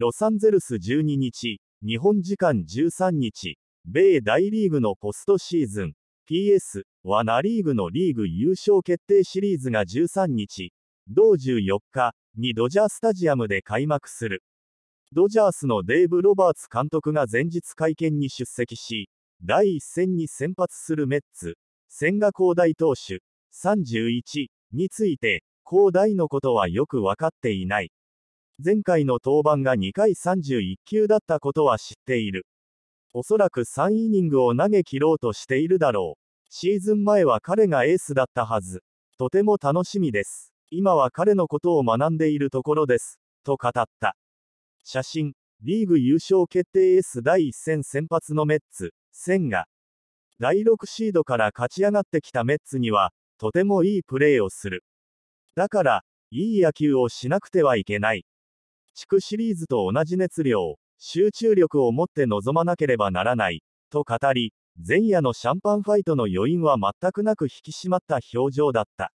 ロサンゼルス12日、日本時間13日、米大リーグのポストシーズン、PS はナリーグのリーグ優勝決定シリーズが13日、同14日にドジャースタジアムで開幕する。ドジャースのデーブ・ロバーツ監督が前日会見に出席し、第1戦に先発するメッツ、千賀滉大投手、31について、滉大のことはよくわかっていない。前回の登板が2回31球だったことは知っている。おそらく3イニングを投げ切ろうとしているだろう。シーズン前は彼がエースだったはず。とても楽しみです。今は彼のことを学んでいるところです。と語った。写真、リーグ優勝決定エース第1戦先発のメッツ、千が、第6シードから勝ち上がってきたメッツには、とてもいいプレーをする。だから、いい野球をしなくてはいけない。地区シリーズと同じ熱量、集中力を持って臨まなければならない、と語り、前夜のシャンパンファイトの余韻は全くなく引き締まった表情だった。